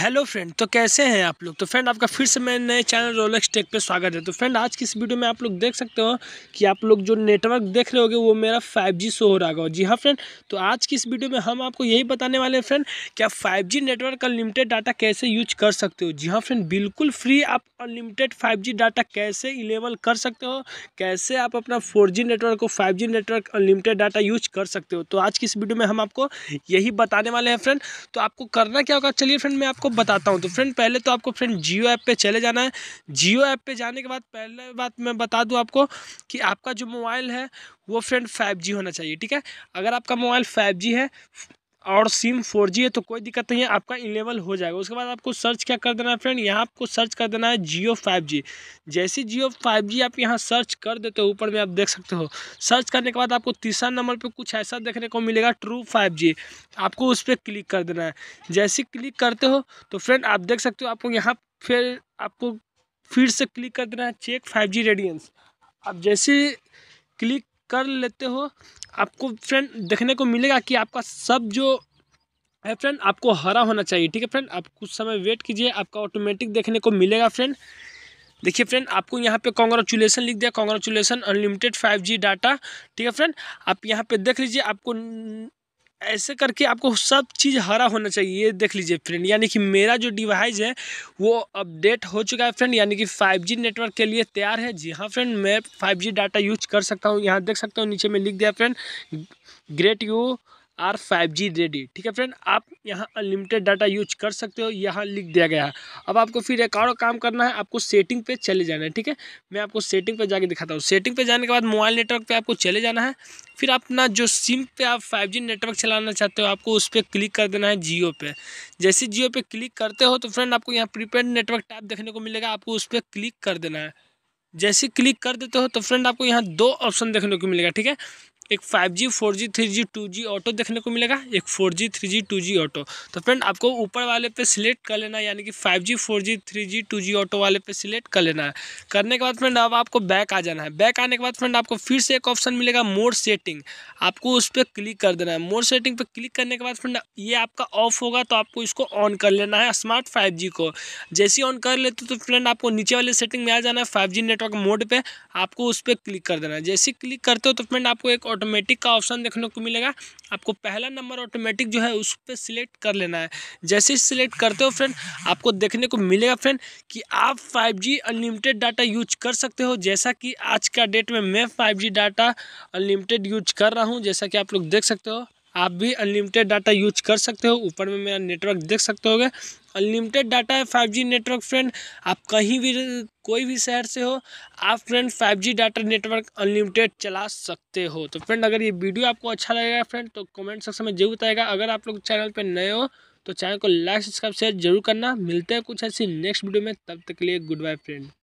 hello friend तो कैसे हैं आप लोग तो फ्रेंड आपका फिर से मैं नए चैनल रोलेक्स टेक पे स्वागत है तो फ्रेंड आज की इस वीडियो में आप लोग देख सकते हो कि आप लोग जो नेटवर्क देख रहे होगे वो मेरा 5G शो हो रहा होगा जी हाँ फ्रेंड तो आज की इस वीडियो में हम आपको यही बताने वाले हैं फ्रेंड कि आप फाइव नेटवर्क का लिमिटेड डाटा कैसे यूज कर सकते हो जी हाँ फ्रेंड बिल्कुल फ्री आप अनलिमिटेड फाइव डाटा कैसे इलेबल कर सकते हो कैसे आप अपना फोर नेटवर्क को five network unlimited data use कर सकते हो तो आज की इस वीडियो में हम आपको यही बताने वाले हैं फ्रेंड तो आपको करना क्या होगा चलिए फ्रेंड मैं आपको आपको बताता हूँ तो फ्रेंड पहले तो आपको फ्रेंड जियो ऐप पे चले जाना है जियो ऐप पे जाने के बाद पहले बात मैं बता दूँ आपको कि आपका जो मोबाइल है वो फ्रेंड फाइव होना चाहिए ठीक है अगर आपका मोबाइल फाइव है और सिम फोर जी है तो कोई दिक्कत नहीं है आपका इनेबल हो जाएगा उसके बाद आपको सर्च क्या कर देना है फ्रेंड यहाँ आपको सर्च कर देना है जियो फाइव जी जैसे जियो फाइव जी आप यहाँ सर्च कर देते हो ऊपर में आप देख सकते हो सर्च करने के बाद आपको तीसरा नंबर पर कुछ ऐसा देखने को मिलेगा ट्रू फाइव जी आपको उस पर क्लिक कर देना है जैसे क्लिक करते हो तो फ्रेंड आप देख सकते हो आपको यहाँ फिर आपको फिर से क्लिक कर देना है चेक फाइव जी रेडियंस आप जैसे क्लिक कर लेते हो आपको फ्रेंड देखने को मिलेगा कि आपका सब जो है फ्रेंड आपको हरा होना चाहिए ठीक है फ्रेंड आप कुछ समय वेट कीजिए आपका ऑटोमेटिक देखने को मिलेगा फ्रेंड देखिए फ्रेंड आपको यहाँ पे कॉन्ग्रेचुलेसन लिख दिया congratulation unlimited five G data ठीक है फ्रेंड आप यहाँ पे देख लीजिए आपको ऐसे करके आपको सब चीज़ हरा होना चाहिए ये देख लीजिए फ्रेंड यानी कि मेरा जो डिवाइस है वो अपडेट हो चुका है फ्रेंड यानी कि 5G नेटवर्क के लिए तैयार है जी हाँ फ्रेंड मैं 5G डाटा यूज कर सकता हूँ यहाँ देख सकता हूँ नीचे में लिख दिया friend great you are five G ready ठीक है फ्रेंड आप यहाँ अनलिमिटेड डाटा यूज कर सकते हो यहाँ लिख दिया गया है अब आपको फिर एक और काम करना है आपको सेटिंग पे चले जाना है ठीक है मैं आपको सेटिंग पे जाके दिखाता हूँ सेटिंग पे जाने के बाद मोबाइल नेटवर्क पे आपको चले जाना है फिर अपना जो सिम पे आप फाइव जी नेटवर्क चलाना चाहते हो आपको उस पर क्लिक कर देना है जियो पे जैसे जियो पे क्लिक करते हो तो फ्रेंड आपको यहाँ प्रीपेड नेटवर्क टैप देखने को मिलेगा आपको उस पर क्लिक कर देना है जैसे क्लिक कर देते हो तो फ्रेंड आपको यहाँ दो ऑप्शन देखने को मिलेगा ठीक है एक 5G, 4G, 3G, 2G auto देखने को मिलेगा एक 4G, 3G, 2G ऑटो तो फ्रेंड आपको ऊपर वाले पे सिलेक्ट कर लेना है यानी कि 5G, 4G, 3G, 2G auto वाले पे सिलेक्ट कर लेना है करने के बाद फ्रेंड अब आपको बैक आ जाना है बैक आने के बाद फ्रेंड आपको फिर से एक ऑप्शन मिलेगा मोर सेटिंग आपको उस पर क्लिक कर देना है मोर सेटिंग पर क्लिक करने के बाद फ्रेंड ये आपका ऑफ होगा तो आपको इसको ऑन कर लेना है स्मार्ट फाइव को जैसे ऑन कर लेते तो फ्रेंड आपको नीचे वाले सेटिंग में आ जाना है फाइव नेटवर्क मोड पर आपको उस पर क्लिक कर देना है जैसे क्लिक करते हो तो फ्रेंड आपको एक ऑटोमेटिक का ऑप्शन देखने को मिलेगा आपको पहला नंबर ऑटोमेटिक जो है उस पर सिलेक्ट कर लेना है जैसे ही सिलेक्ट करते हो फ्रेंड आपको देखने को मिलेगा फ्रेंड कि आप 5G अनलिमिटेड डाटा यूज कर सकते हो जैसा कि आज का डेट में मैं 5G डाटा अनलिमिटेड यूज कर रहा हूँ जैसा कि आप लोग देख सकते हो आप भी अनलिमिटेड डाटा यूज कर सकते हो ऊपर में मेरा नेटवर्क देख सकते होगे अनलिमिटेड डाटा है फाइव जी नेटवर्क फ्रेंड आप कहीं भी कोई भी शहर से हो आप friend five G data network unlimited चला सकते हो तो फ्रेंड अगर ये वीडियो आपको अच्छा लगेगा फ्रेंड तो कमेंट सेक्शन में जरूर बताएगा अगर आप लोग चैनल पर नए हो तो चैनल को लाइक सब्सक्राइब शेयर जरूर करना मिलते हैं कुछ ऐसी नेक्स्ट वीडियो में तब तक के लिए गुड बाय फ्रेंड